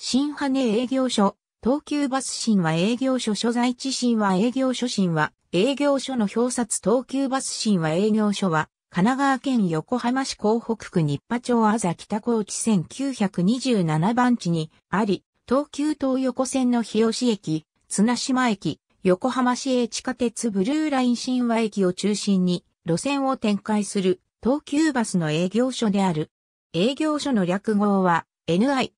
新羽根営業所、東急バス新は営業所所在地新は営業所新は、営業所の表札東急バス新は営業所は、神奈川県横浜市港北区日波町あざ北高地線927番地にあり、東急東横線の日吉駅、綱島駅、横浜市営地下鉄ブルーライン新和駅を中心に路線を展開する東急バスの営業所である。営業所の略号は NI。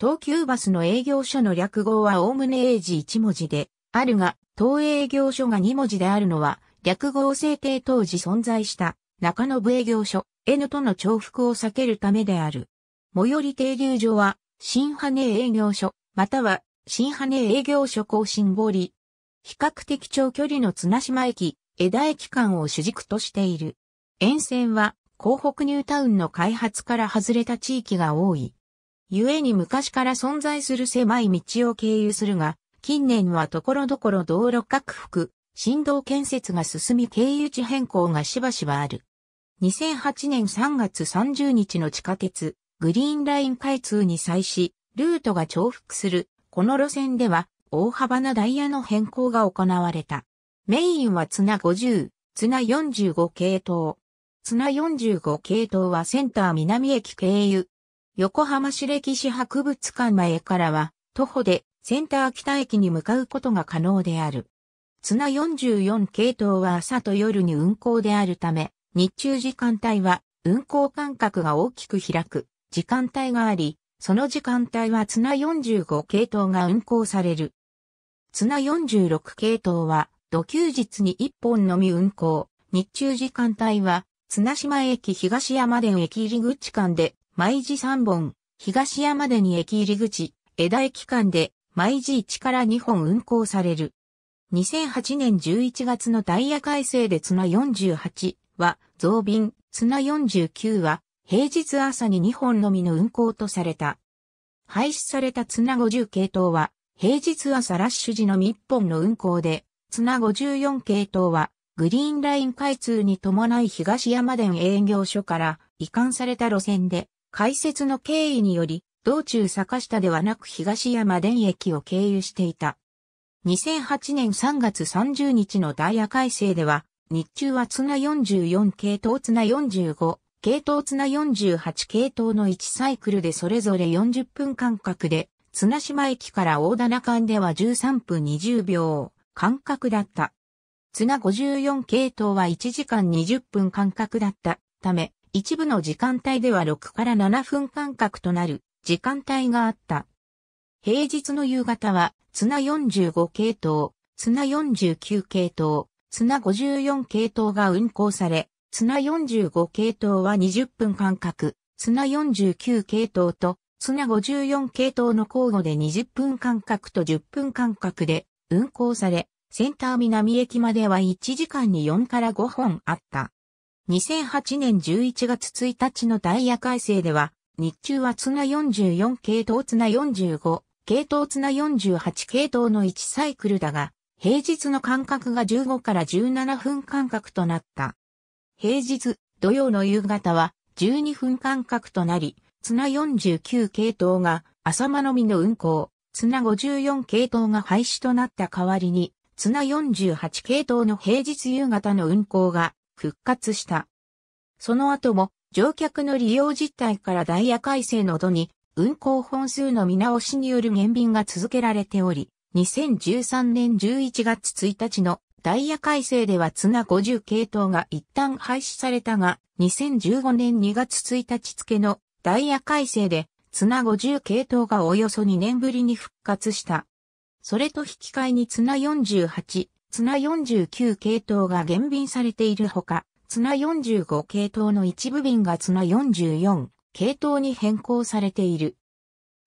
東急バスの営業所の略語は概ね英字1文字で、あるが、東営業所が2文字であるのは、略語制定当時存在した中延営業所 N との重複を避けるためである。最寄り停留所は、新羽根営業所、または、新羽根営業所更新堀。比較的長距離の綱島駅、枝駅間を主軸としている。沿線は、港北ニュータウンの開発から外れた地域が多い。故に昔から存在する狭い道を経由するが、近年はところどころ道路拡幅、振動建設が進み経由地変更がしばしばある。2008年3月30日の地下鉄、グリーンライン開通に際し、ルートが重複する、この路線では、大幅なダイヤの変更が行われた。メインは綱50、綱45系統。綱45系統はセンター南駅経由、横浜市歴史博物館前からは、徒歩でセンター北駅に向かうことが可能である。綱44系統は朝と夜に運行であるため、日中時間帯は運行間隔が大きく開く時間帯があり、その時間帯は綱45系統が運行される。綱46系統は、土休日に一本のみ運行、日中時間帯は、綱島駅東山田駅入口間で毎時3本、東山でに駅入り口、枝駅間で、毎時1から2本運行される。2008年11月のダイヤ改正で綱48は増便、綱49は平日朝に2本のみの運行とされた。廃止された綱50系統は平日朝ラッシュ時のみ1本の運行で、綱54系統はグリーンライン開通に伴い東山田営業所から移管された路線で解説の経緯により、道中坂下ではなく東山田駅を経由していた。2008年3月30日のダイヤ改正では、日中は綱44系統綱45、系統綱48系統の1サイクルでそれぞれ40分間隔で、綱島駅から大棚間では13分20秒間隔だった。綱54系統は1時間20分間隔だったため、一部の時間帯では6から7分間隔となる時間帯があった。平日の夕方は、綱45系統、綱49系統、綱54系統が運行され、綱45系統は20分間隔、綱49系統と綱54系統の交互で20分間隔と10分間隔で運行され、センター南駅までは1時間に4から5本あった。2008年11月1日のダイヤ改正では、日中は綱44系統綱45、系統綱48系統の1サイクルだが、平日の間隔が15から17分間隔となった。平日、土曜の夕方は12分間隔となり、綱49系統が朝間のみの運行、綱54系統が廃止となった代わりに、綱48系統の平日夕方の運行が復活した。その後も乗客の利用実態からダイヤ改正の度に運行本数の見直しによる減便が続けられており、2013年11月1日のダイヤ改正では綱50系統が一旦廃止されたが、2015年2月1日付のダイヤ改正で綱50系統がおよそ2年ぶりに復活した。それと引き換えに綱48、綱49系統が減便されているほか、綱45系統の一部便が綱44系統に変更されている。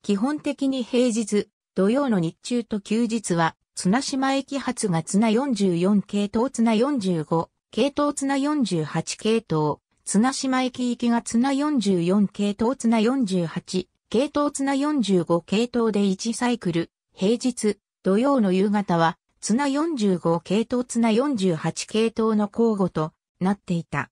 基本的に平日、土曜の日中と休日は、綱島駅発が綱44系統綱45系統綱48系統、綱島駅行きが綱44系統綱48系統綱45系統で1サイクル、平日、土曜の夕方は綱45系統綱48系統の交互となっていた。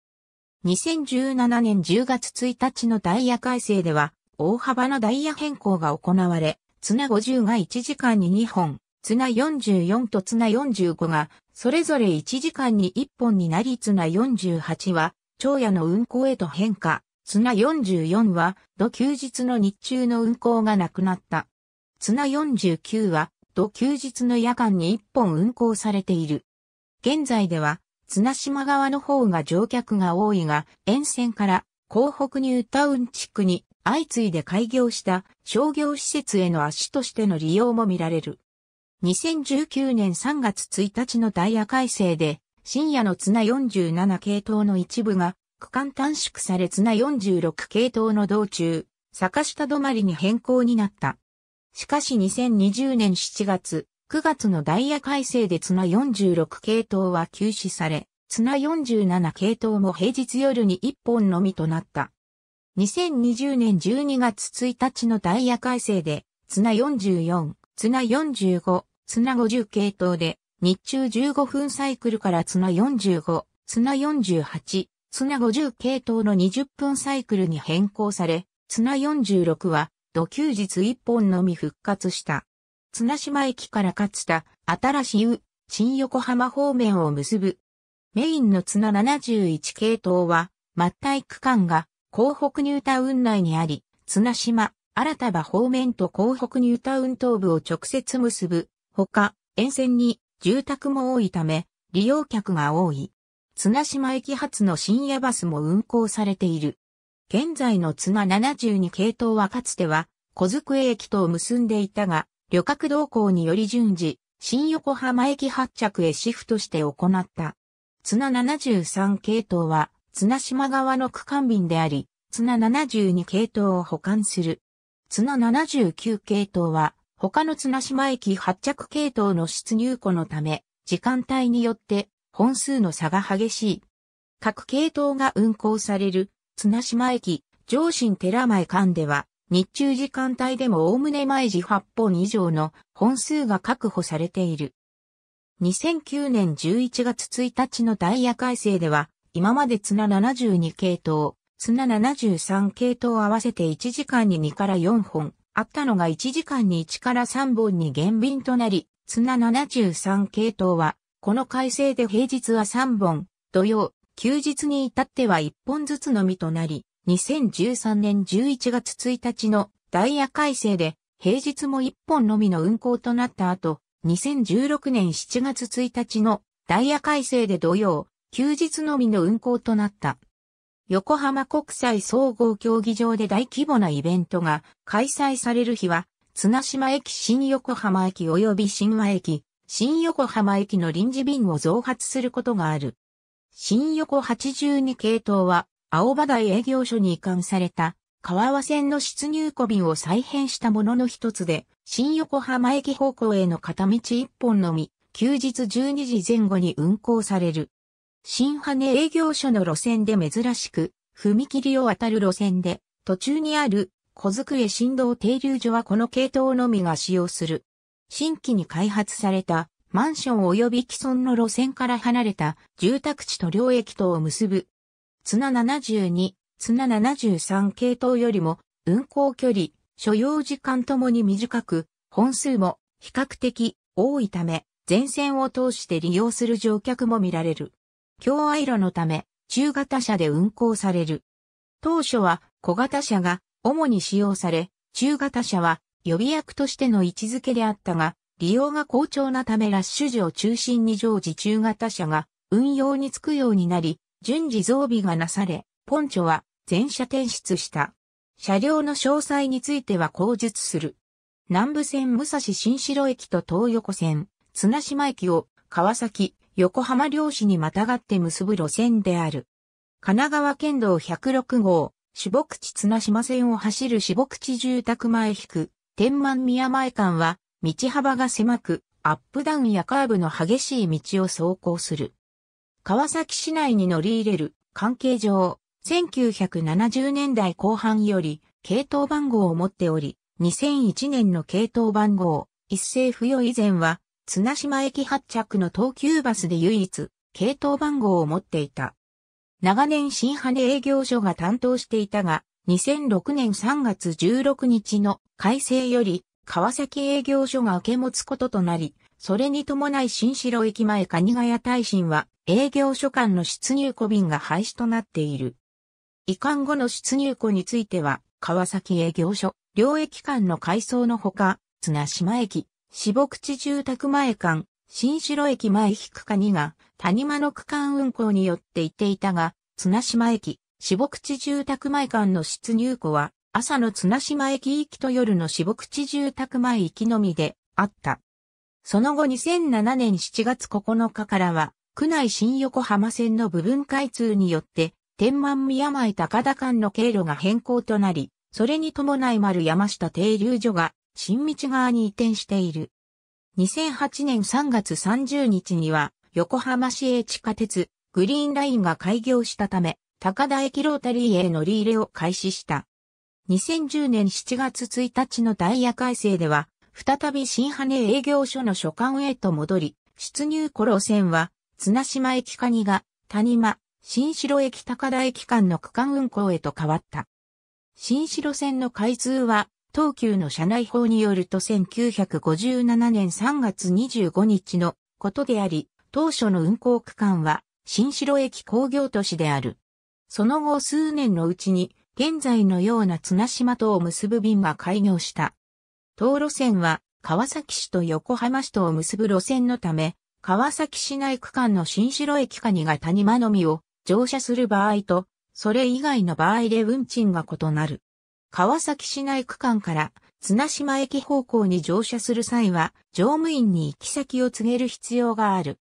2017年10月1日のダイヤ改正では、大幅なダイヤ変更が行われ、綱50が1時間に2本、綱44と綱45が、それぞれ1時間に1本になり、綱48は、長夜の運行へと変化、綱44は、土休日の日中の運行がなくなった。綱49は、と休日の夜間に一本運行されている。現在では、綱島側の方が乗客が多いが、沿線から港北ニュータウン地区に相次いで開業した商業施設への足としての利用も見られる。2019年3月1日のダイヤ改正で、深夜の綱47系統の一部が区間短縮され綱46系統の道中、坂下止まりに変更になった。しかし2020年7月、9月のダイヤ改正で綱46系統は休止され、綱47系統も平日夜に1本のみとなった。2020年12月1日のダイヤ改正で、綱44、綱45、綱50系統で、日中15分サイクルから綱45、綱48、綱50系統の20分サイクルに変更され、綱46は土休日一本のみ復活した。綱島駅からかつた新しい新横浜方面を結ぶ。メインの綱71系統は、末端区間が港北ニュータウン内にあり、綱島、新たば方面と港北ニュータウン東部を直接結ぶ。ほか、沿線に住宅も多いため、利用客が多い。綱島駅発の深夜バスも運行されている。現在の綱72系統はかつては、小机駅と結んでいたが、旅客動向により順次、新横浜駅発着へシフトして行った。綱73系統は、綱島側の区間便であり、綱72系統を保管する。綱79系統は、他の綱島駅発着系統の出入庫のため、時間帯によって本数の差が激しい。各系統が運行される綱島駅、上新寺前間では、日中時間帯でも概ね毎時8本以上の本数が確保されている。2009年11月1日のダイヤ改正では、今まで綱72系統、綱73系統合わせて1時間に2から4本、あったのが1時間に1から3本に減便となり、綱73系統は、この改正で平日は3本、土曜、休日に至っては1本ずつのみとなり、2013年11月1日のダイヤ改正で平日も1本のみの運行となった後、2016年7月1日のダイヤ改正で同様、休日のみの運行となった。横浜国際総合競技場で大規模なイベントが開催される日は、綱島駅新横浜駅及び新和駅、新横浜駅の臨時便を増発することがある。新横82系統は、青葉台営業所に移管された、川和線の出入庫便を再編したものの一つで、新横浜駅方向への片道一本のみ、休日12時前後に運行される。新羽根営業所の路線で珍しく、踏切を渡る路線で、途中にある小机振動停留所はこの系統のみが使用する。新規に開発されたマンション及び既存の路線から離れた住宅地と領域とを結ぶ。綱72、綱73系統よりも運行距離、所要時間ともに短く、本数も比較的多いため、全線を通して利用する乗客も見られる。共愛路のため、中型車で運行される。当初は小型車が主に使用され、中型車は予備役としての位置づけであったが、利用が好調なためラッシュ時を中心に常時中型車が運用につくようになり、順次増備がなされ、ポンチョは全車転出した。車両の詳細については後述する。南部線武蔵新城駅と東横線、綱島駅を川崎、横浜両市にまたがって結ぶ路線である。神奈川県道106号、四牧地綱島線を走る四牧地住宅前引く、天満宮前間は、道幅が狭く、アップダウンやカーブの激しい道を走行する。川崎市内に乗り入れる関係上、1970年代後半より、系統番号を持っており、2001年の系統番号、一斉付与以前は、綱島駅発着の東急バスで唯一、系統番号を持っていた。長年新羽営業所が担当していたが、2006年3月16日の改正より川崎営業所が受け持つこととなり、それに伴い新城駅前蟹ヶ谷大臣は営業所間の出入庫便が廃止となっている。移管後の出入庫については、川崎営業所、両駅間の改装のほか、綱島駅、牧口住宅前間、新城駅前引く蟹が谷間の区間運行によって行っていたが、綱島駅、牧口住宅前間の出入庫は朝の綱島駅行きと夜の渋口住宅前行きのみであった。その後2007年7月9日からは、区内新横浜線の部分開通によって、天満宮前高田間の経路が変更となり、それに伴い丸山下停留所が新道側に移転している。2008年3月30日には、横浜市営地下鉄、グリーンラインが開業したため、高田駅ロータリーへ乗り入れを開始した。2010年7月1日のダイヤ改正では、再び新羽根営業所の所管へと戻り、出入庫路線は、綱島駅蟹が、谷間、新城駅高田駅間の区間運行へと変わった。新城線の開通は、東急の社内法によると1957年3月25日のことであり、当初の運行区間は、新城駅工業都市である。その後数年のうちに、現在のような綱島とを結ぶ便が開業した。東路線は川崎市と横浜市とを結ぶ路線のため、川崎市内区間の新城駅かにが谷間のみを乗車する場合と、それ以外の場合で運賃が異なる。川崎市内区間から綱島駅方向に乗車する際は、乗務員に行き先を告げる必要がある。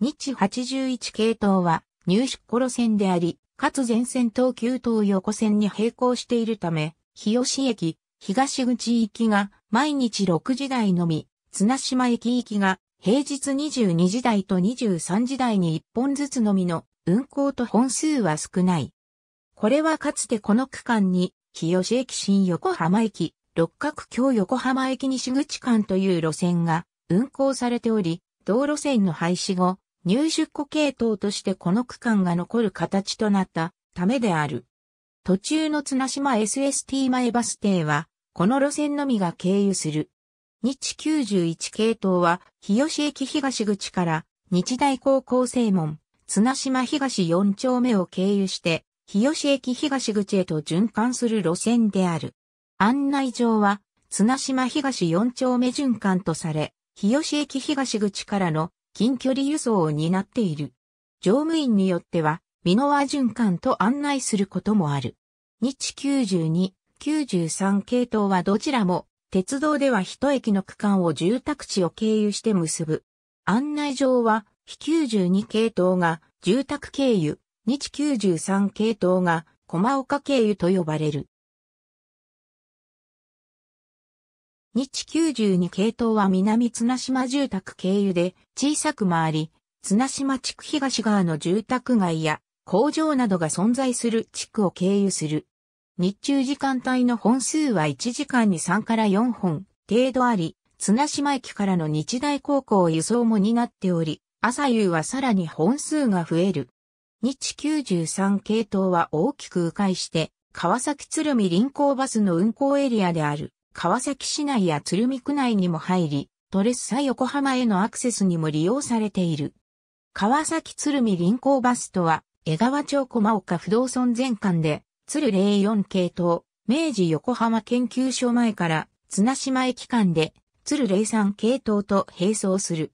日81系統は入出庫路線であり、かつ全線東急東横線に並行しているため、日吉駅、東口行きが毎日6時台のみ、綱島駅行きが平日22時台と23時台に1本ずつのみの運行と本数は少ない。これはかつてこの区間に、日吉駅新横浜駅、六角橋横浜駅西口間という路線が運行されており、道路線の廃止後、入出庫系統としてこの区間が残る形となったためである。途中の綱島 SST 前バス停は、この路線のみが経由する。日91系統は、日吉駅東口から、日大高校正門、綱島東4丁目を経由して、日吉駅東口へと循環する路線である。案内状は、綱島東4丁目循環とされ、日吉駅東口からの近距離輸送を担っている。乗務員によっては、美濃和循環と案内することもある。日92、93系統はどちらも、鉄道では一駅の区間を住宅地を経由して結ぶ。案内上は、非92系統が住宅経由、日93系統が駒岡経由と呼ばれる。日92系統は南綱島住宅経由で小さく回り、綱島地区東側の住宅街や工場などが存在する地区を経由する。日中時間帯の本数は1時間に3から4本程度あり、綱島駅からの日大高校輸送も担っており、朝夕はさらに本数が増える。日93系統は大きく迂回して、川崎鶴見臨港バスの運行エリアである。川崎市内や鶴見区内にも入り、トレッサ横浜へのアクセスにも利用されている。川崎鶴見臨港バスとは、江川町駒岡不動村全館で、鶴04系統、明治横浜研究所前から綱島駅間で、鶴03系統と並走する。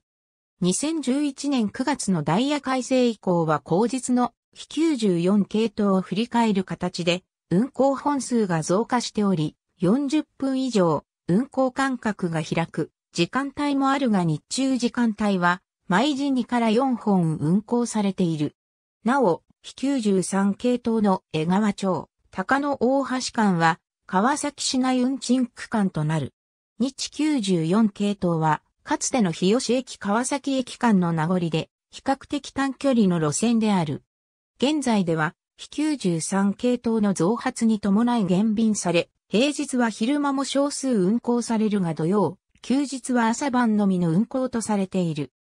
2011年9月のダイヤ改正以降は後日の非94系統を振り返る形で運行本数が増加しており、40分以上、運行間隔が開く、時間帯もあるが日中時間帯は、毎時2から4本運行されている。なお、非93系統の江川町、高野大橋間は、川崎市内運賃区間となる。日94系統は、かつての日吉駅川崎駅間の名残で、比較的短距離の路線である。現在では、非93系統の増発に伴い減便され、平日は昼間も少数運行されるが土曜、休日は朝晩のみの運行とされている。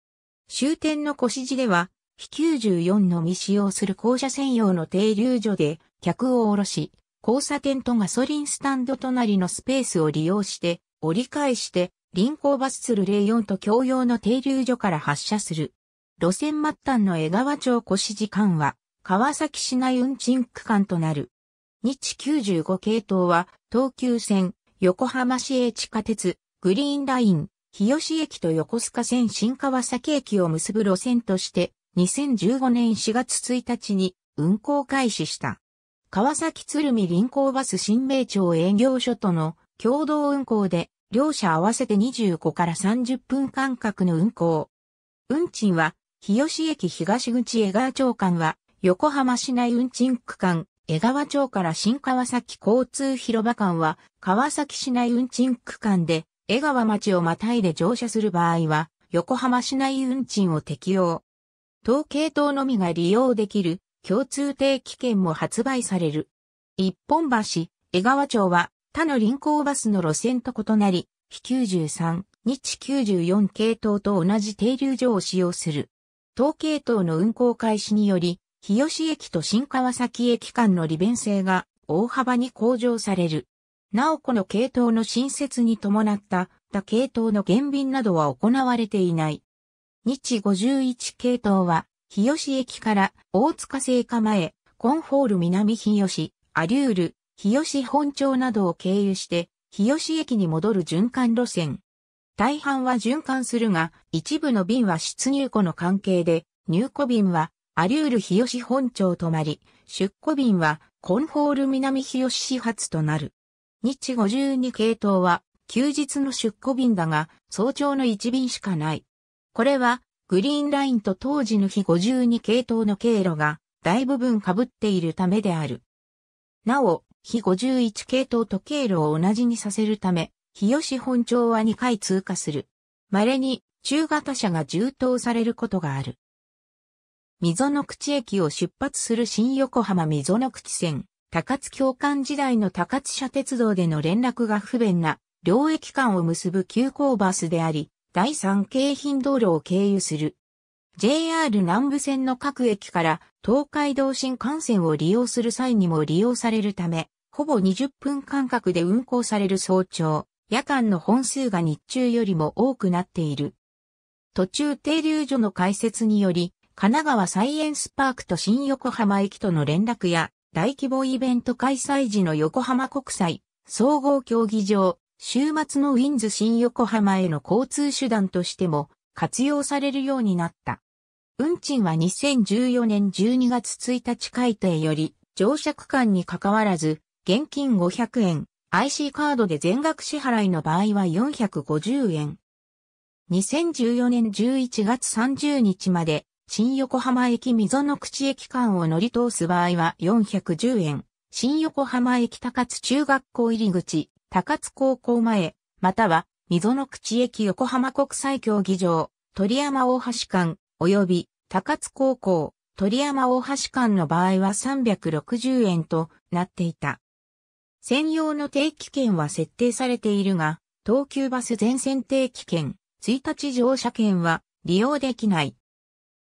終点の越路では、非94のみ使用する校舎専用の停留所で客を降ろし、交差点とガソリンスタンド隣のスペースを利用して、折り返して、臨港バスする。04と共用の停留所から発車する。路線末端の江川町越路間は、川崎市内運賃区間となる。日95系統は、東急線、横浜市営地下鉄、グリーンライン、日吉駅と横須賀線新川崎駅を結ぶ路線として、2015年4月1日に運行開始した。川崎鶴見臨港バス新名町営業所との共同運行で、両社合わせて25から30分間隔の運行。運賃は、日吉駅東口江川町間は、横浜市内運賃区間、江川町から新川崎交通広場間は、川崎市内運賃区間で、江川町をまたいで乗車する場合は、横浜市内運賃を適用。統計等のみが利用できる共通定期券も発売される。一本橋、江川町は他の臨港バスの路線と異なり、非93、日94系統と同じ停留所を使用する。統計等の運行開始により、日吉駅と新川崎駅間の利便性が大幅に向上される。なおこの系統の新設に伴った他系統の減便などは行われていない。日51系統は、日吉駅から大塚製菓前、コンホール南日吉、アリュール、日吉本町などを経由して、日吉駅に戻る循環路線。大半は循環するが、一部の便は出入庫の関係で、入庫便はアリュール日吉本町泊まり、出庫便はコンホール南日吉始発となる。日52系統は休日の出庫便だが、早朝の1便しかない。これは、グリーンラインと当時の日52系統の経路が、大部分被っているためである。なお、日51系統と経路を同じにさせるため、日吉本町は2回通過する。稀に、中型車が充当されることがある。溝の口駅を出発する新横浜溝の口線、高津教官時代の高津社鉄道での連絡が不便な、両駅間を結ぶ急行バスであり、第三京浜道路を経由する。JR 南部線の各駅から東海道新幹線を利用する際にも利用されるため、ほぼ20分間隔で運行される早朝、夜間の本数が日中よりも多くなっている。途中停留所の開設により、神奈川サイエンスパークと新横浜駅との連絡や、大規模イベント開催時の横浜国際、総合競技場、週末のウィンズ新横浜への交通手段としても活用されるようになった。運賃は2014年12月1日改定より、乗車区間に関わらず、現金500円、IC カードで全額支払いの場合は450円。2014年11月30日まで新横浜駅溝の口駅間を乗り通す場合は410円。新横浜駅高津中学校入り口、高津高校前、または溝の口駅横浜国際競技場、鳥山大橋間、及び高津高校、鳥山大橋間の場合は360円となっていた。専用の定期券は設定されているが、東急バス全線定期券、1日乗車券は利用できない。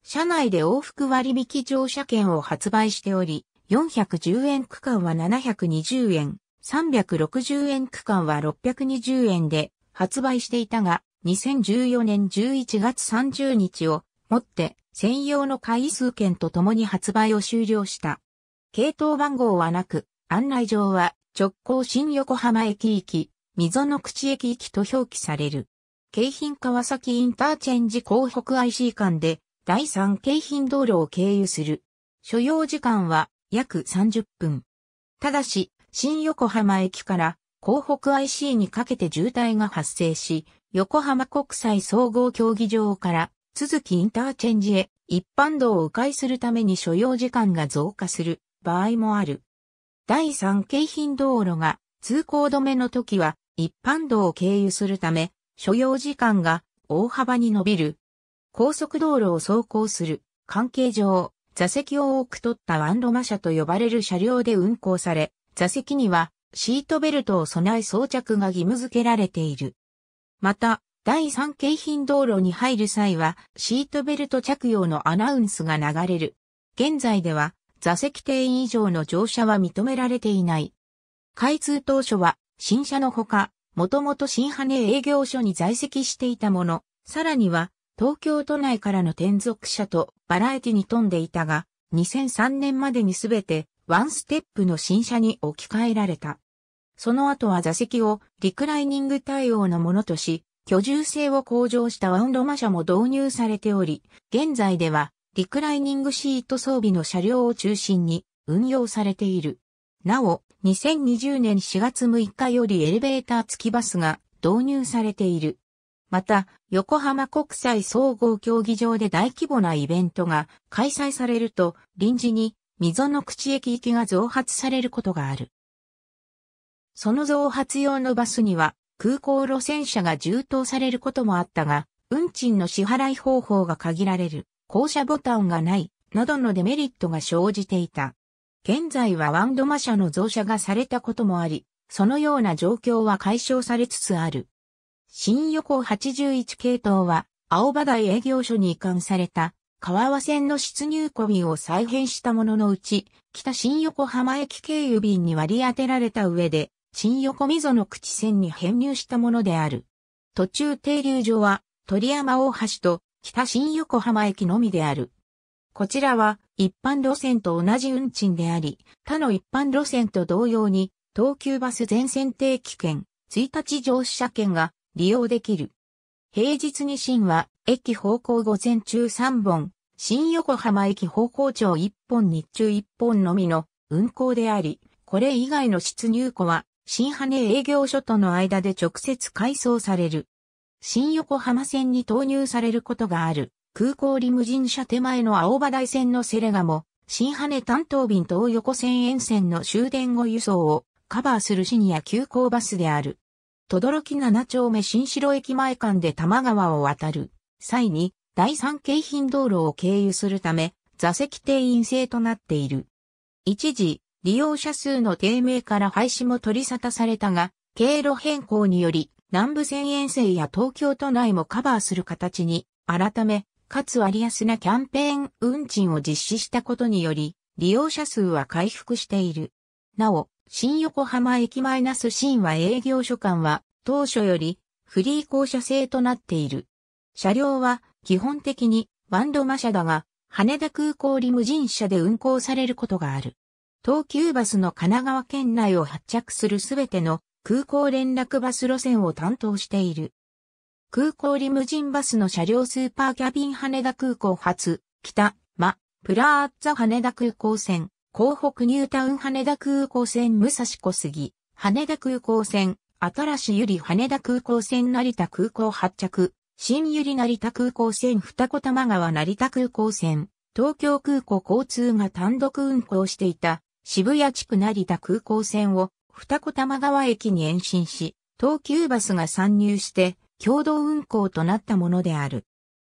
車内で往復割引乗車券を発売しており、410円区間は720円、360円区間は620円で発売していたが、2014年11月30日をもって専用の回数券と共に発売を終了した。系統番号はなく、案内状は直行新横浜駅行き、溝の口駅行きと表記される。京浜川崎インターチェンジ港北 IC 間で第3京浜道路を経由する。所要時間は約30分。ただし、新横浜駅から港北 IC にかけて渋滞が発生し、横浜国際総合競技場から続きインターチェンジへ一般道を迂回するために所要時間が増加する場合もある。第3京浜道路が通行止めの時は一般道を経由するため、所要時間が大幅に伸びる高速道路を走行する関係上、座席を多く取ったワンロマ車と呼ばれる車両で運行され、座席にはシートベルトを備え装着が義務付けられている。また、第三京浜道路に入る際は、シートベルト着用のアナウンスが流れる。現在では、座席定員以上の乗車は認められていない。開通当初は、新車のほか、もともと新羽営業所に在籍していたもの、さらには、東京都内からの転属者とバラエティに富んでいたが、2003年までにすべてワンステップの新車に置き換えられた。その後は座席をリクライニング対応のものとし、居住性を向上したワンロマ車も導入されており、現在ではリクライニングシート装備の車両を中心に運用されている。なお、2020年4月6日よりエレベーター付きバスが導入されている。また、横浜国際総合競技場で大規模なイベントが開催されると、臨時に溝の口駅行きが増発されることがある。その増発用のバスには、空港路線車が充当されることもあったが、運賃の支払い方法が限られる、降車ボタンがない、などのデメリットが生じていた。現在はワンドマ車の増車がされたこともあり、そのような状況は解消されつつある。新横81系統は、青葉台営業所に移管された、川和線の出入込便を再編したもののうち、北新横浜駅経由便に割り当てられた上で、新横溝の口線に編入したものである。途中停留所は、鳥山大橋と北新横浜駅のみである。こちらは一般路線と同じ運賃であり、他の一般路線と同様に、東急バス全線定期券、1日乗車券が利用できる。平日に新は、駅方向午前中3本、新横浜駅方向町1本日中1本のみの運行であり、これ以外の出入庫は、新羽根営業所との間で直接改装される。新横浜線に投入されることがある、空港リムジン車手前の青葉台線のセレガも、新羽根担当便東横線沿線の終電後輸送をカバーするシニア急行バスである。轟7丁目新城駅前間で多摩川を渡る際に第三京浜道路を経由するため座席定員制となっている。一時、利用者数の低迷から廃止も取り沙汰されたが、経路変更により南部線遠征や東京都内もカバーする形に改め、かつ割安なキャンペーン運賃を実施したことにより、利用者数は回復している。なお、新横浜駅マイナス新は営業所間は当初よりフリー校舎制となっている。車両は基本的にワンドマ車だが羽田空港リムジン車で運行されることがある。東急バスの神奈川県内を発着するすべての空港連絡バス路線を担当している。空港リムジンバスの車両スーパーキャビン羽田空港発、北、間プラーッツ羽田空港線、港北ニュータウン羽田空港線武蔵小杉、羽田空港線、新しゆり羽田空港線成田空港発着、新ゆり成田空港線二子玉川成田空港線、東京空港交通が単独運行していた渋谷地区成田空港線を二子玉川駅に延伸し、東急バスが参入して共同運行となったものである。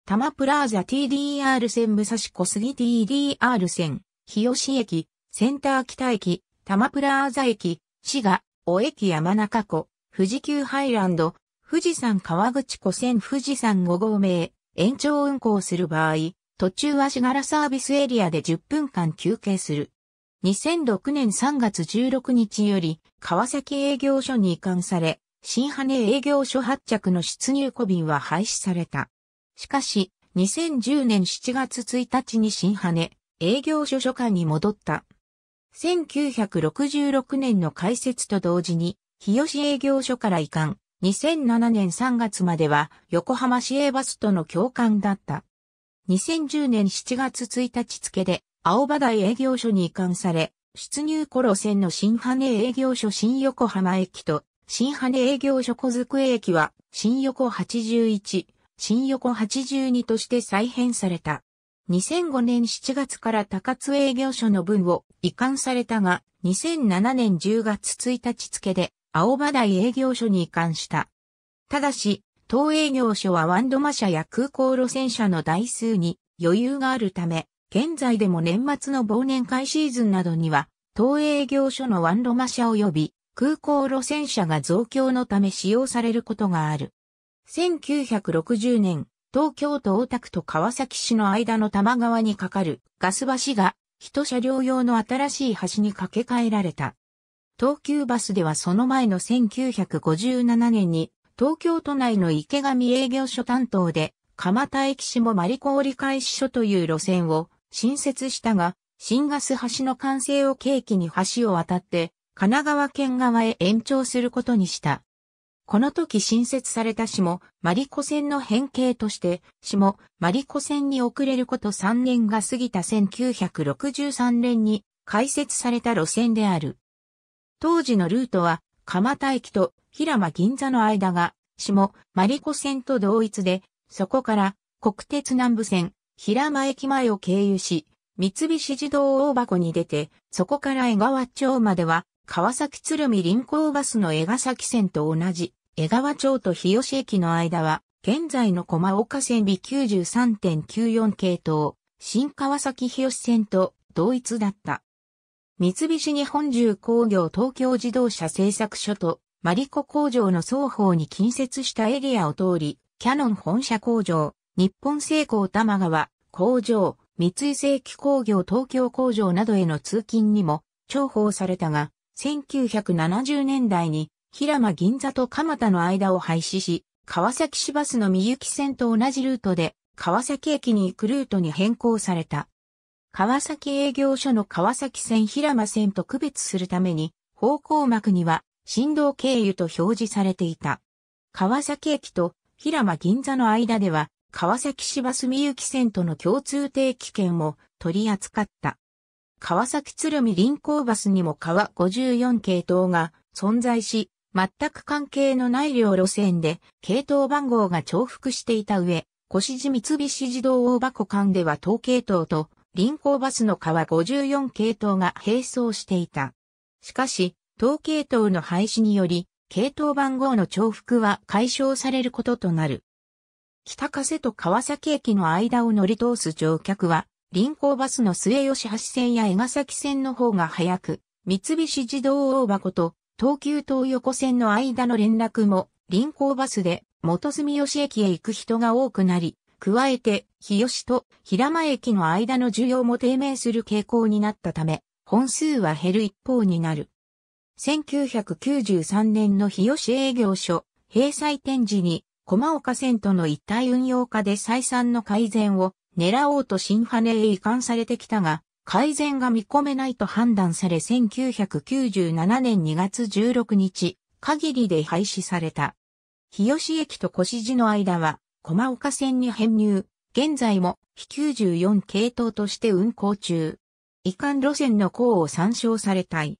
多摩プラーザ TDR 線武蔵小杉 TDR 線日吉駅、センター北駅、玉プラーザ駅、滋賀、尾駅山中湖、富士急ハイランド、富士山川口湖線富士山5号名、延長運行する場合、途中はしがらサービスエリアで10分間休憩する。2006年3月16日より、川崎営業所に移管され、新羽根営業所発着の出入庫便は廃止された。しかし、2010年7月1日に新羽根、営業所書館に戻った。1966年の開設と同時に、日吉営業所から移管、2007年3月までは横浜市営バスとの共管だった。2010年7月1日付で、青葉台営業所に移管され、出入頃線の新羽根営業所新横浜駅と、新羽根営業所小机駅は、新横81、新横82として再編された。2005年7月から高津営業所の分を移管されたが、2007年10月1日付で青葉台営業所に移管した。ただし、当営業所はワンドマ社や空港路線車の台数に余裕があるため、現在でも年末の忘年会シーズンなどには、当営業所のワンロマ車及び空港路線車が増強のため使用されることがある。1960年、東京都大田区と川崎市の間の多摩川に架かるガス橋が、一車両用の新しい橋に架け替えられた。東急バスではその前の1957年に、東京都内の池上営業所担当で、蒲田駅下マリコ折返し所という路線を新設したが、新ガス橋の完成を契機に橋を渡って、神奈川県側へ延長することにした。この時新設された下、マリコ線の変形として、下、マリコ線に遅れること3年が過ぎた1963年に開設された路線である。当時のルートは、蒲田駅と平間銀座の間が、下、マリコ線と同一で、そこから、国鉄南部線、平間駅前を経由し、三菱自動大箱に出て、そこから江川町までは、川崎鶴見臨港バスの江ヶ崎線と同じ江川町と日吉駅の間は、現在の駒岡線 B93.94 系統、新川崎日吉線と同一だった。三菱日本重工業東京自動車製作所とマリコ工場の双方に近接したエリアを通り、キャノン本社工場、日本製鋼玉川工場、三井製機工業東京工場などへの通勤にも重宝されたが、1970年代に平間銀座と蒲田の間を廃止し、川崎市バスの三き線と同じルートで、川崎駅に行くルートに変更された。川崎営業所の川崎線平間線と区別するために、方向幕には振動経由と表示されていた。川崎駅と平間銀座の間では、川崎市バス三き線との共通定期券を取り扱った。川崎鶴見臨港バスにも川54系統が存在し、全く関係のない両路線で、系統番号が重複していた上、越路三菱自動大箱間では東系統と、臨港バスの川54系統が並走していた。しかし、東系統の廃止により、系統番号の重複は解消されることとなる。北加瀬と川崎駅の間を乗り通す乗客は、臨港バスの末吉橋線や江ヶ崎線の方が早く、三菱自動大箱と東急東横線の間の連絡も、臨港バスで元住吉駅へ行く人が多くなり、加えて、日吉と平間駅の間の需要も低迷する傾向になったため、本数は減る一方になる。1993年の日吉営業所閉鎖展示に、駒岡線との一体運用化で採算の改善を狙おうと新羽へ移管されてきたが、改善が見込めないと判断され1997年2月16日限りで廃止された。日吉駅と越路の間は、駒岡線に編入、現在も、非94系統として運行中。移管路線の項を参照されたい。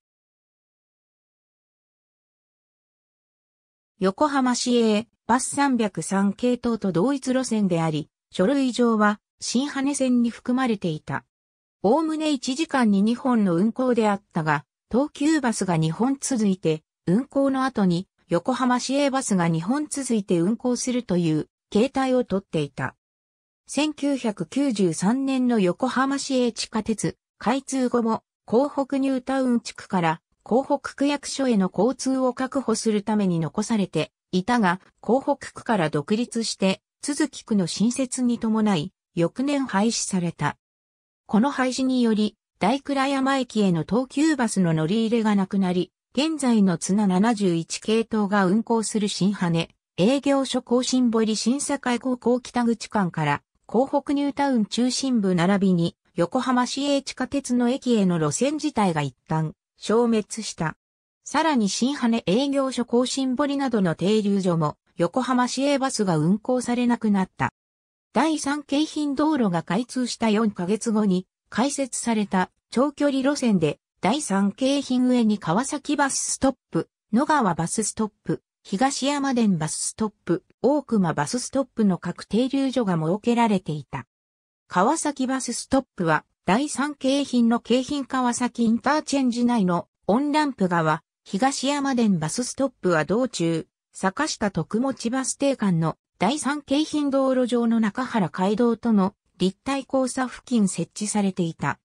横浜市営バス303系統と同一路線であり、書類上は新羽根線に含まれていた。おおむね1時間に2本の運行であったが、東急バスが2本続いて、運行の後に横浜市営バスが2本続いて運行するという形態をとっていた。1993年の横浜市営地下鉄開通後も、港北ニュータウン地区から港北区役所への交通を確保するために残されていたが、港北区から独立して、続き区の新設に伴い、翌年廃止された。この廃止により、大倉山駅への東急バスの乗り入れがなくなり、現在の綱71系統が運行する新羽、営業所更新堀新境高校北口間から、港北ニュータウン中心部並びに、横浜市営地下鉄の駅への路線自体が一旦、消滅した。さらに新羽営業所更新堀などの停留所も、横浜市営バスが運行されなくなった。第三京浜道路が開通した4ヶ月後に開設された長距離路線で第三京浜上に川崎バスストップ、野川バスストップ、東山田バスストップ、大熊バスストップの各停留所が設けられていた。川崎バスストップは第三京浜の京浜川崎インターチェンジ内のオンランプ側、東山田バスストップは道中、坂下徳持バス停間の第三京浜道路上の中原街道との立体交差付近設置されていた。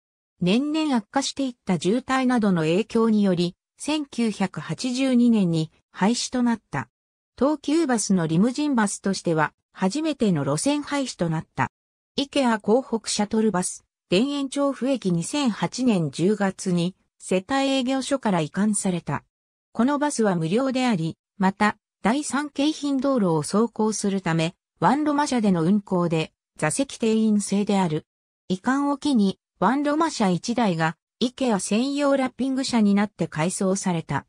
年々悪化していった渋滞などの影響により、1982年に廃止となった。東急バスのリムジンバスとしては、初めての路線廃止となった。池谷港北シャトルバス、田園調布駅2008年10月に、世帯営業所から移管された。このバスは無料であり、また、第3京浜道路を走行するため、ワンロマ車での運行で、座席定員制である。遺憾を機に、ワンロマ車1台が、イケア専用ラッピング車になって改装された。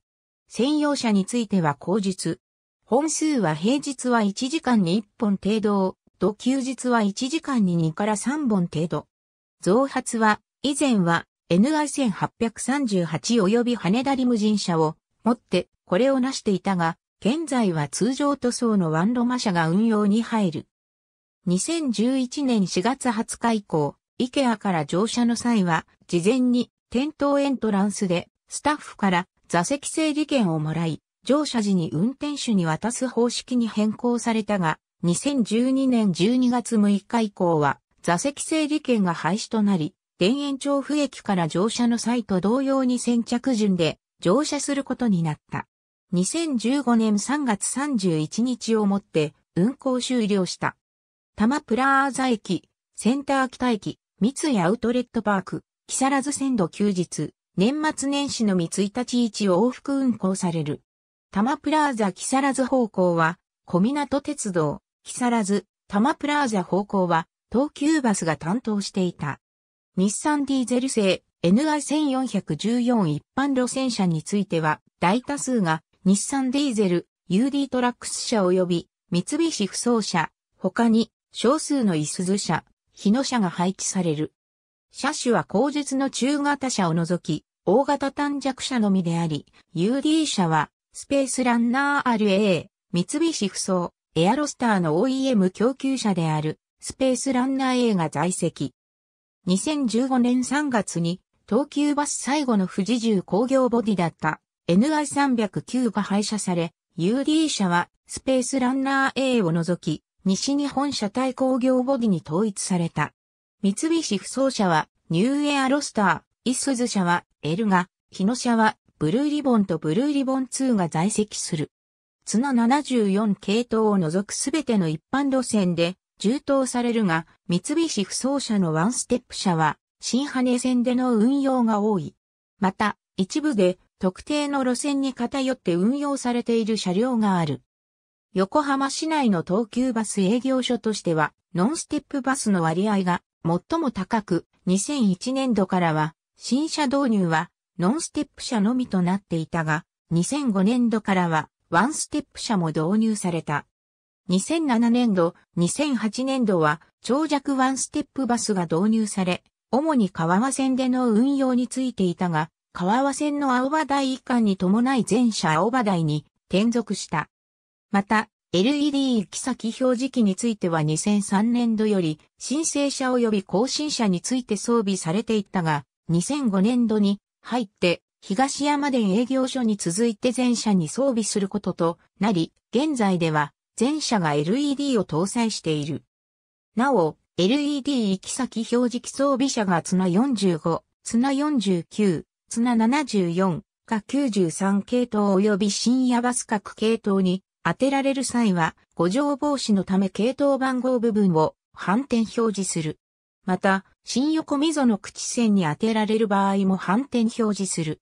専用車については後日。本数は平日は1時間に1本程度と休日は1時間に2から3本程度。増発は、以前は NI1838 及び羽田リムジン車を持ってこれを成していたが、現在は通常塗装のワンロマ車が運用に入る。2011年4月20日以降、イケアから乗車の際は、事前に店頭エントランスでスタッフから座席整理券をもらい、乗車時に運転手に渡す方式に変更されたが、2012年12月6日以降は座席整理券が廃止となり、田園調布駅から乗車の際と同様に先着順で乗車することになった。2015年3月31日をもって運行終了した。多摩プラーザ駅、センター北駅、三井アウトレットパーク、木更津線路休日、年末年始のみ1日市を往復運行される。多摩プラーザ木更津方向は、小港鉄道、木更津、多摩プラーザ方向は、東急バスが担当していた。日産ディーゼル製 NI1414 一般路線車については、大多数が日産ディーゼル、UD トラックス社及び三菱不走車、他に少数のイスズ車、日野車が配置される。車種は後述の中型車を除き、大型短弱車のみであり、UD 車は、スペースランナー RA、三菱不走、エアロスターの OEM 供給車である、スペースランナー A が在籍。2015年3月に、東急バス最後の富士重工業ボディだった NI309 が廃車され、UD 車はスペースランナー A を除き、西日本車体工業ボディに統一された。三菱不走車はニューエアロスター、イスズ車はエルガ、日野車はブルーリボンとブルーリボン2が在籍する。綱74系統を除くすべての一般路線で充当されるが、三菱不走車のワンステップ車は新羽根線での運用が多い。また、一部で特定の路線に偏って運用されている車両がある。横浜市内の東急バス営業所としては、ノンステップバスの割合が最も高く、2001年度からは、新車導入はノンステップ車のみとなっていたが、2005年度からはワンステップ車も導入された。2007年度、2008年度は長尺ワンステップバスが導入され、主に川和線での運用についていたが、川和線の青葉台移管に伴い全車青葉台に転属した。また、LED 行き先表示器については2003年度より申請者及び更新者について装備されていったが、2005年度に入って東山田営業所に続いて全車に装備することとなり、現在では全車が LED を搭載している。なお、LED 行き先表示器装備車が綱45、綱49、綱74か93系統及び深夜バス各系統に当てられる際は、誤乗防止のため系統番号部分を反転表示する。また、新横溝の口線に当てられる場合も反転表示する。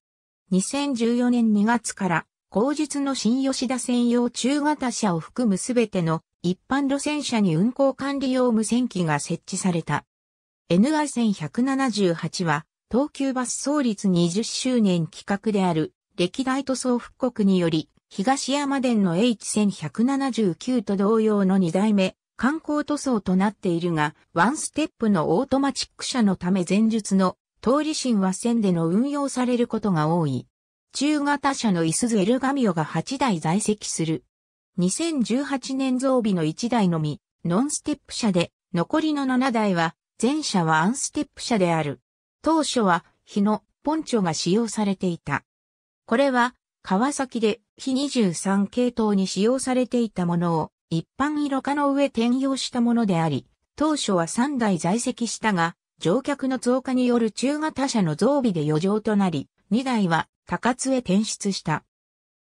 2014年2月から、後日の新吉田専用中型車を含むすべての一般路線車に運行管理用無線機が設置された。NI1178 は東急バス創立20周年企画である、歴代塗装復刻により、東山殿の H1179 と同様の2代目、観光塗装となっているが、ワンステップのオートマチック車のため前述の通り新は線での運用されることが多い。中型車のイスズエルガミオが8台在籍する。2018年増備の1台のみ、ノンステップ車で、残りの7台は、全車はアンステップ車である。当初は日のポンチョが使用されていた。これは川崎で日23系統に使用されていたものを一般色化の上転用したものであり、当初は3台在籍したが、乗客の増加による中型車の増備で余剰となり、2台は高津へ転出した。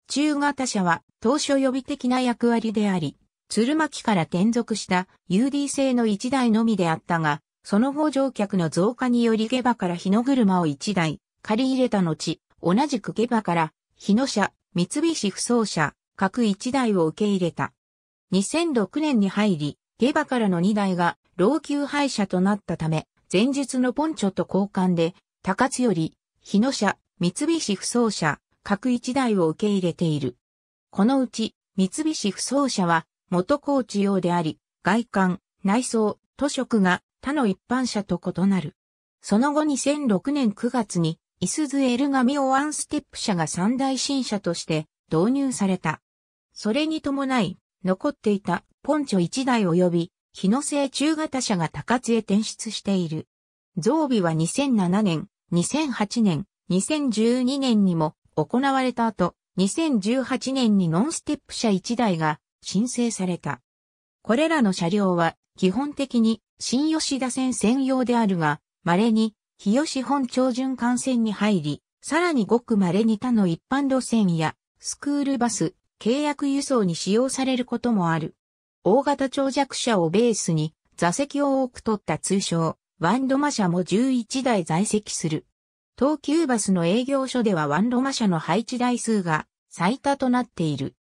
中型車は当初予備的な役割であり、鶴巻から転属した UD 製の1台のみであったが、その後乗客の増加により下馬から日の車を1台借り入れた後、同じく下馬から日野車、三菱不走車、各1台を受け入れた。2006年に入り、下馬からの2台が老朽廃車となったため、前述のポンチョと交換で、高津より、日野車、三菱不走車、各1台を受け入れている。このうち、三菱不走車は、元コーチ用であり、外観、内装、塗職が他の一般車と異なる。その後2006年9月に、イスズエルガミオワンステップ車が三大新車として導入された。それに伴い、残っていたポンチョ1台及び、日野製中型車が高津へ転出している。増備は2007年、2008年、2012年にも行われた後、2018年にノンステップ車1台が申請された。これらの車両は基本的に新吉田線専用であるが、稀に日吉本町順幹線に入り、さらにごく稀に他の一般路線やスクールバス、契約輸送に使用されることもある。大型長尺車をベースに座席を多く取った通称、ワンロマ車も11台在籍する。東急バスの営業所ではワンロマ車の配置台数が最多となっている。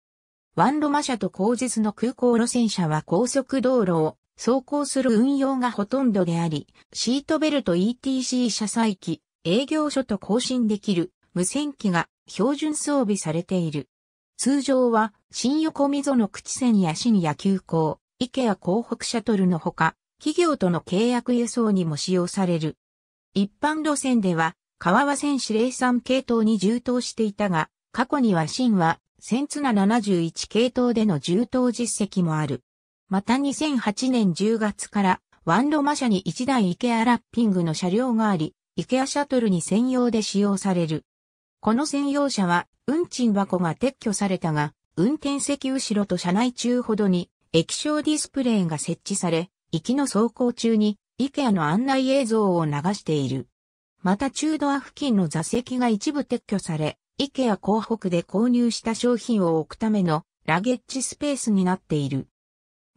ワンロマ車と後日の空港路線車は高速道路を走行する運用がほとんどであり、シートベルト ETC 車載機、営業所と更新できる無線機が標準装備されている。通常は新横溝の口線や新野球港、池や港北シャトルのほか、企業との契約輸送にも使用される。一般路線では、川和線指令3系統に充当していたが、過去には新は、線ツナ71系統での充当実績もある。また2008年10月からワンロマ社に1台イケアラッピングの車両があり、イケアシャトルに専用で使用される。この専用車は運賃箱が撤去されたが、運転席後ろと車内中ほどに液晶ディスプレイが設置され、行きの走行中にイケアの案内映像を流している。また中ドア付近の座席が一部撤去され、イケア広北で購入した商品を置くためのラゲッジスペースになっている。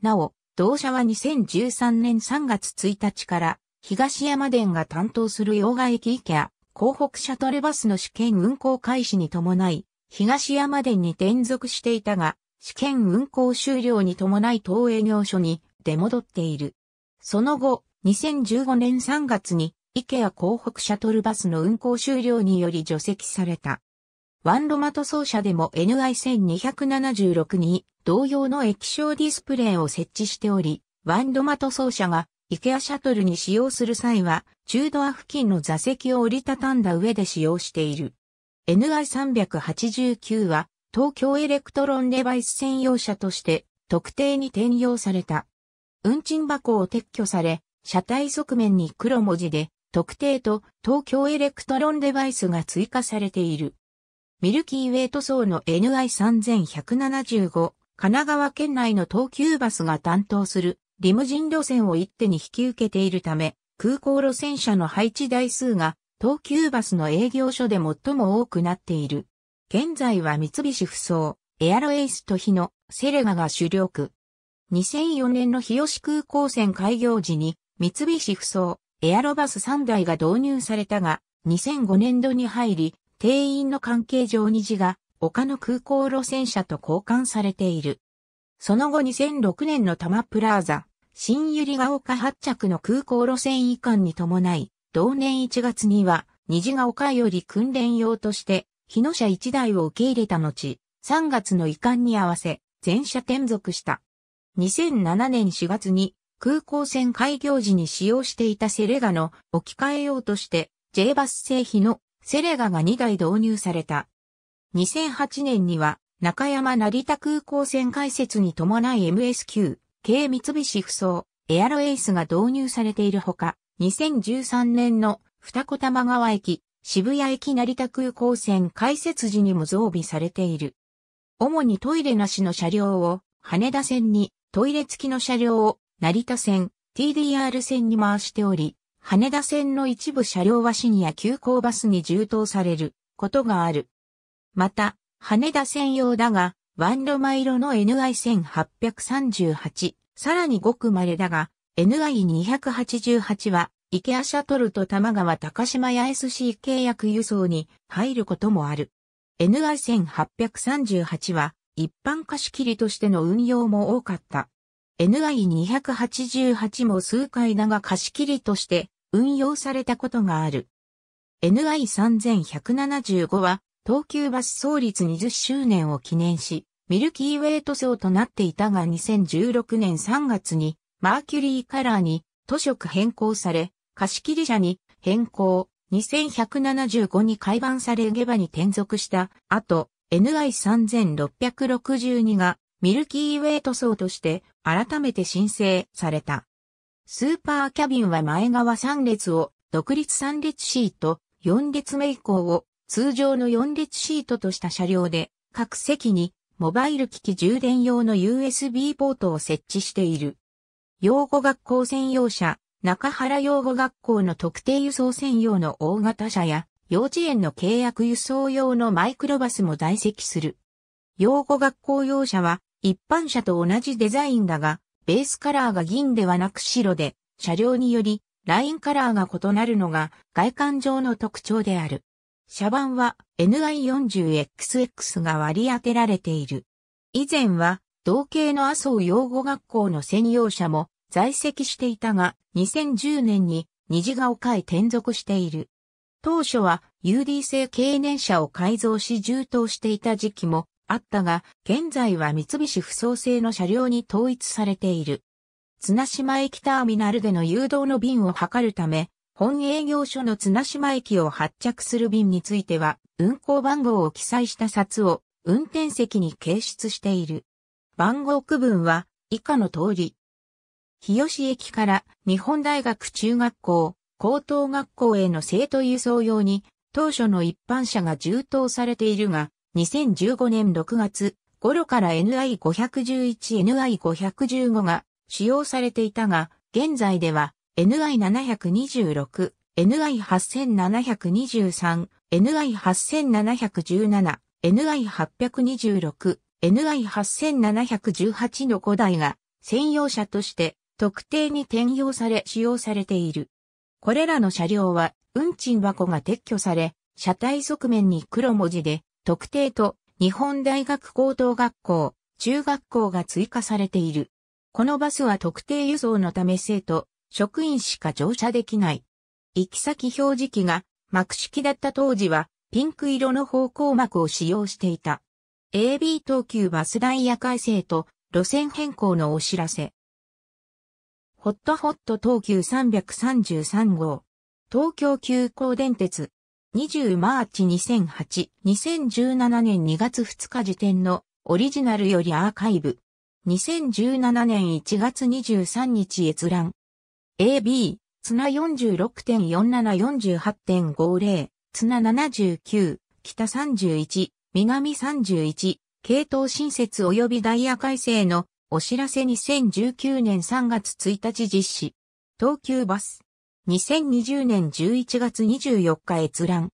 なお、同社は2013年3月1日から東山電が担当する洋賀駅イケア、広北シャトルバスの試験運行開始に伴い、東山電に転属していたが、試験運行終了に伴い東営業所に出戻っている。その後、2015年3月に、イケア広北シャトルバスの運行終了により除籍された。ワンロマ塗装車でも NI1276 に同様の液晶ディスプレイを設置しており、ワンロマ塗装車がイケアシャトルに使用する際は、中ドア付近の座席を折りたたんだ上で使用している。NI389 は、東京エレクトロンデバイス専用車として特定に転用された。運賃箱を撤去され、車体側面に黒文字で特定と東京エレクトロンデバイスが追加されている。ミルキーウェイト層の NI3175、神奈川県内の東急バスが担当するリムジン路線を一手に引き受けているため、空港路線車の配置台数が東急バスの営業所で最も多くなっている。現在は三菱不走、エアロエイスと日のセレガが主力。2004年の日吉空港線開業時に、三菱不走、エアロバス3台が導入されたが、2005年度に入り、定員の関係上2次が他の空港路線車と交換されている。その後2006年の多摩プラザ、新百合ヶ丘発着の空港路線移管に伴い、同年1月には、虹ヶ丘より訓練用として、日野車1台を受け入れた後、3月の移管に合わせ、全車転属した。2007年4月に、空港線開業時に使用していたセレガの置き換え用として、J バス製品のセレガが2台導入された。2008年には、中山成田空港線開設に伴い MSQ、軽三菱不走、エアロエイスが導入されているほか、2013年の二子玉川駅、渋谷駅成田空港線開設時にも増備されている。主にトイレなしの車両を、羽田線に、トイレ付きの車両を、成田線、TDR 線に回しており、羽田線の一部車両は深夜急行バスに充当されることがある。また、羽田線用だが、ワンロマ色の NI1838、さらにごく稀だが、NI288 は、池アシャトルと玉川高島屋 SC 契約輸送に入ることもある。NI1838 は、一般貸し切りとしての運用も多かった。NI288 も数回だが貸し切りとして運用されたことがある。NI3175 は東急バス創立20周年を記念し、ミルキーウェイ塗装となっていたが2016年3月にマーキュリーカラーに塗色変更され、貸切車に変更、2175に改版され下馬に転属した後、NI3662 がミルキーウェイ塗装として改めて申請された。スーパーキャビンは前側3列を独立3列シート、4列目以降を通常の4列シートとした車両で、各席にモバイル機器充電用の USB ポートを設置している。養護学校専用車、中原養護学校の特定輸送専用の大型車や、幼稚園の契約輸送用のマイクロバスも在籍する。養護学校用車は一般車と同じデザインだが、ベースカラーが銀ではなく白で、車両によりラインカラーが異なるのが外観上の特徴である。車番は NI40XX が割り当てられている。以前は同系の麻生養護学校の専用車も在籍していたが2010年に虹ヶ丘へ転属している。当初は UD 製経年車を改造し充当していた時期もあったが、現在は三菱不創製の車両に統一されている。綱島駅ターミナルでの誘導の便を測るため、本営業所の綱島駅を発着する便については、運行番号を記載した札を運転席に掲出している。番号区分は以下の通り。日吉駅から日本大学中学校、高等学校への生徒輸送用に当初の一般車が充当されているが、2015年6月頃から NI511、NI515 が使用されていたが、現在では NI726、NI8723、NI8717、NI826、NI8718 の5台が専用車として特定に転用され使用されている。これらの車両は運賃箱が撤去され、車体側面に黒文字で特定と日本大学高等学校、中学校が追加されている。このバスは特定輸送のため生徒、職員しか乗車できない。行き先表示器が幕式だった当時はピンク色の方向幕を使用していた。AB 東急バスダイヤ改正と路線変更のお知らせ。ホットホット東急333号。東京急行電鉄20マーチ2008、2017年2月2日時点のオリジナルよりアーカイブ。2017年1月23日閲覧。AB、綱46.4748.50、綱79、北31、南31、系統新設及びダイヤ改正のお知らせ2019年3月1日実施。東急バス。2020年11月24日閲覧。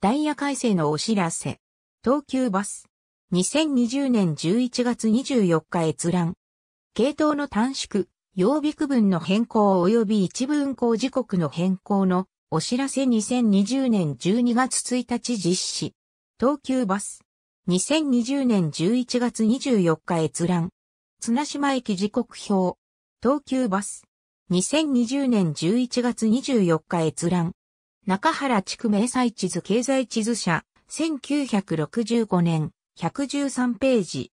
ダイヤ改正のお知らせ。東急バス。2020年11月24日閲覧。系統の短縮、曜日区分の変更及び一部運行時刻の変更のお知らせ2020年12月1日実施。東急バス。2020年11月24日閲覧。綱島駅時刻表。東急バス。2020年11月24日閲覧。中原地区明細地図経済地図社、1965年、113ページ。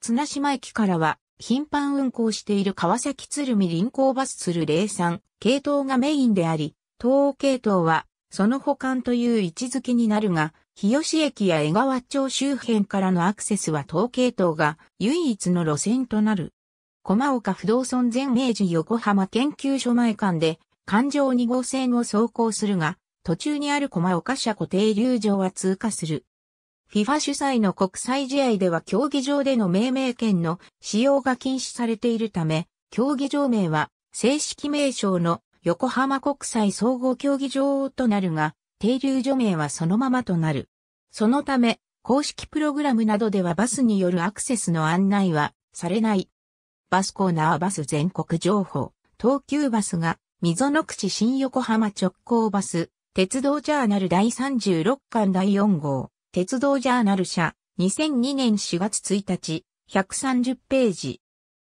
綱島駅からは、頻繁運行している川崎鶴見臨港バス鶴03系統がメインであり、東欧系統は、その保管という位置づけになるが、日吉駅や江川町周辺からのアクセスは東系統が唯一の路線となる。駒岡不動村前明治横浜研究所前間で、環状2号線を走行するが、途中にある駒岡社固定流場は通過する。FIFA 主催の国際試合では競技場での命名権の使用が禁止されているため、競技場名は正式名称の横浜国際総合競技場となるが、停留所名はそのままとなる。そのため、公式プログラムなどではバスによるアクセスの案内はされない。バスコーナーバス全国情報、東急バスが、溝の口新横浜直行バス、鉄道ジャーナル第36巻第4号、鉄道ジャーナル社、2002年4月1日、130ページ。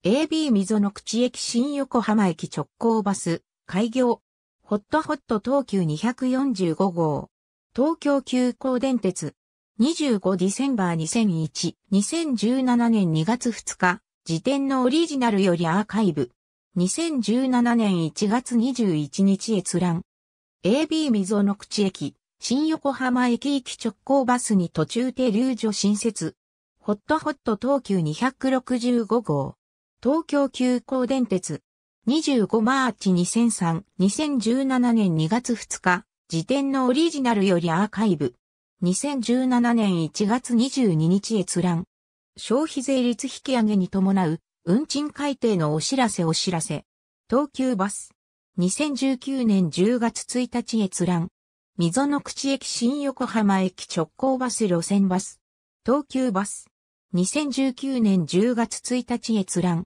AB 溝の口駅新横浜駅直行バス、開業。ホットホット東急245号。東京急行電鉄。25ディセンバー2001、2017年2月2日、辞典のオリジナルよりアーカイブ。2017年1月21日閲覧。AB 溝の口駅、新横浜駅行き直行バスに途中停留所新設。ホットホット東急265号。東京急行電鉄。25マーチ2003、2017年2月2日。辞典のオリジナルよりアーカイブ。2017年1月22日閲覧。消費税率引き上げに伴う、運賃改定のお知らせお知らせ。東急バス。2019年10月1日閲覧。溝の口駅新横浜駅直行バス路線バス。東急バス。2019年10月1日閲覧。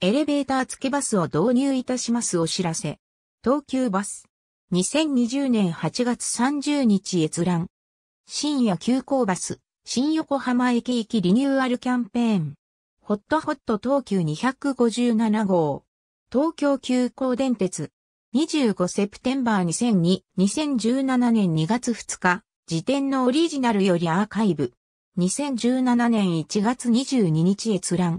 エレベーター付きバスを導入いたしますお知らせ。東急バス。2020年8月30日閲覧。深夜急行バス。新横浜駅行きリニューアルキャンペーン。ホットホット東急257号。東京急行電鉄。25セプテンバー2002、2017年2月2日、時点のオリジナルよりアーカイブ。2017年1月22日閲覧。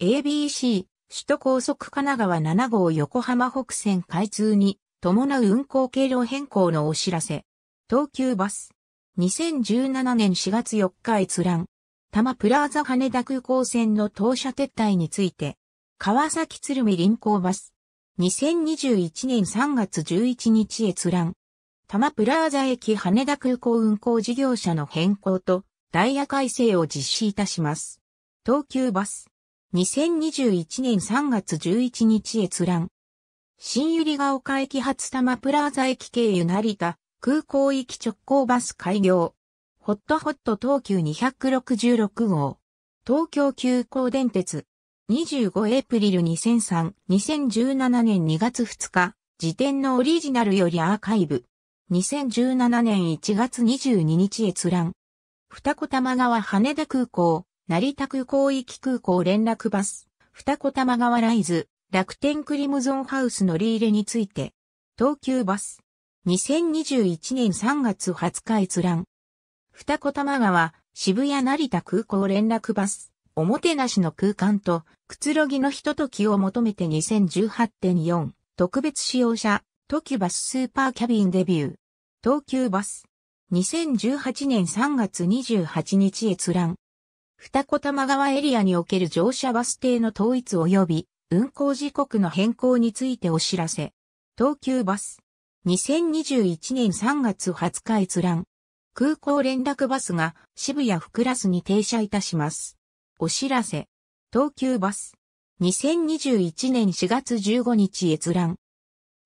ABC、首都高速神奈川7号横浜北線開通に伴う運行経路変更のお知らせ。東急バス。2017年4月4日閲覧。多摩プラザ羽田空港線の当社撤退について、川崎鶴見臨港バス。2021年3月11日閲覧。多摩プラザ駅羽田空港運行事業者の変更とダイヤ改正を実施いたします。東急バス。2021年3月11日閲覧。新百合ヶ丘駅発多摩プラザ駅経由成田、空港行き直行バス開業。ホットホット東急266号。東京急行電鉄。25エプリル2003、2017年2月2日、時点のオリジナルよりアーカイブ。2017年1月22日閲覧。二子玉川羽田空港、成田空港行き空港連絡バス、二子玉川ライズ、楽天クリムゾンハウス乗り入れについて、東急バス、2021年3月20日閲覧。二子玉川、渋谷成田空港連絡バス、おもてなしの空間と、くつろぎのひとときを求めて2018.4、特別使用者、急バススーパーキャビンデビュー。東急バス。2018年3月28日閲覧。二子玉川エリアにおける乗車バス停の統一及び運行時刻の変更についてお知らせ。東急バス。2021年3月20日閲覧。空港連絡バスが渋谷福ラスに停車いたします。お知らせ。東急バス。2021年4月15日閲覧。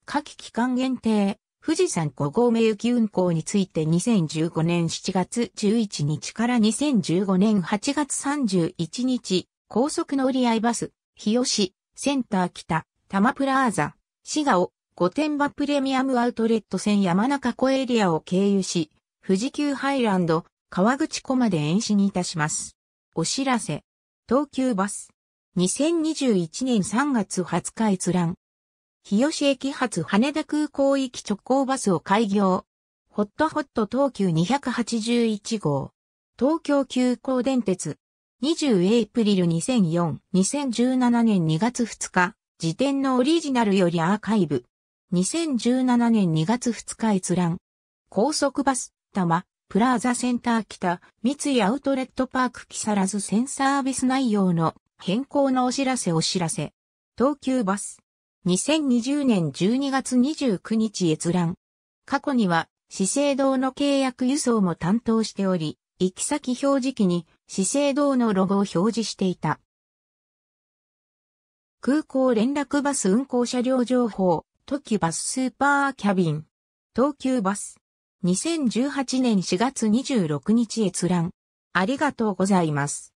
夏季期間限定、富士山5合目行き運行について2015年7月11日から2015年8月31日、高速乗り合いバス、日吉、センター北、多摩プラーザ、滋賀を御殿場プレミアムアウトレット線山中湖エリアを経由し、富士急ハイランド、川口湖まで延伸いたします。お知らせ。東急バス。2021年3月20日閲覧。日吉駅発羽田空港行き直行バスを開業。ホットホット東急281号。東京急行電鉄。20エイプリル2004、2017年2月2日、時点のオリジナルよりアーカイブ。2017年2月2日閲覧。高速バス、多摩、プラーザセンター北、三井アウトレットパーク木更津線サービス内容の変更のお知らせお知らせ。東急バス。2020年12月29日閲覧。過去には、資生堂の契約輸送も担当しており、行き先表示器に資生堂のロゴを表示していた。空港連絡バス運行車両情報、東急バススーパーキャビン。東急バス。2018年4月26日閲覧。ありがとうございます。